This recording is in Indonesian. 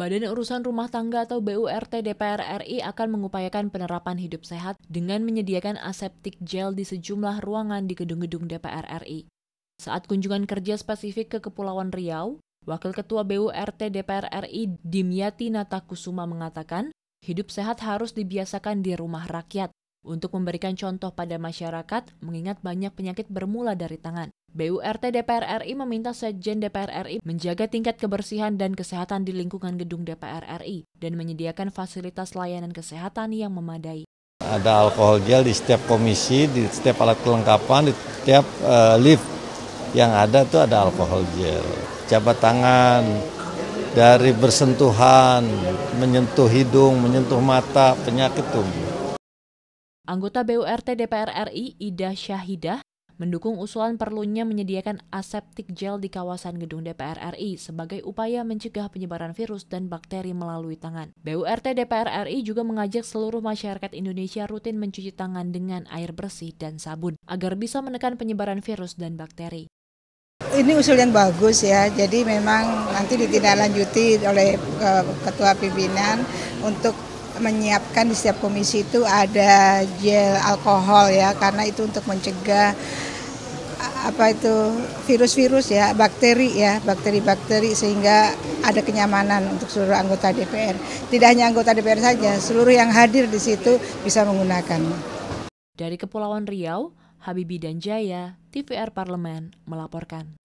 Badan Urusan Rumah Tangga atau BURT DPR RI akan mengupayakan penerapan hidup sehat dengan menyediakan aseptik gel di sejumlah ruangan di gedung-gedung DPR RI. Saat kunjungan kerja spesifik ke Kepulauan Riau, Wakil Ketua BURT DPR RI Dimyati Natakusuma mengatakan, hidup sehat harus dibiasakan di rumah rakyat, untuk memberikan contoh pada masyarakat mengingat banyak penyakit bermula dari tangan. BURT DPR RI meminta Sekjen DPR RI menjaga tingkat kebersihan dan kesehatan di lingkungan gedung DPR RI dan menyediakan fasilitas layanan kesehatan yang memadai. Ada alkohol gel di setiap komisi, di setiap alat kelengkapan, di setiap uh, lift yang ada tuh ada alkohol gel. Jabat tangan, dari bersentuhan, menyentuh hidung, menyentuh mata, penyakit tumbuh. Anggota BURT DPR RI Ida Syahidah mendukung usulan perlunya menyediakan aseptik gel di kawasan gedung DPR RI sebagai upaya mencegah penyebaran virus dan bakteri melalui tangan. BURT DPR RI juga mengajak seluruh masyarakat Indonesia rutin mencuci tangan dengan air bersih dan sabun agar bisa menekan penyebaran virus dan bakteri. Ini usul yang bagus ya, jadi memang nanti ditindaklanjuti oleh eh, Ketua Pimpinan untuk menyiapkan di setiap komisi itu ada gel alkohol ya karena itu untuk mencegah apa itu virus-virus ya, bakteri ya, bakteri-bakteri sehingga ada kenyamanan untuk seluruh anggota DPR. Tidak hanya anggota DPR saja, seluruh yang hadir di situ bisa menggunakan Dari Kepulauan Riau, Habibi dan Jaya, TVR Parlemen melaporkan.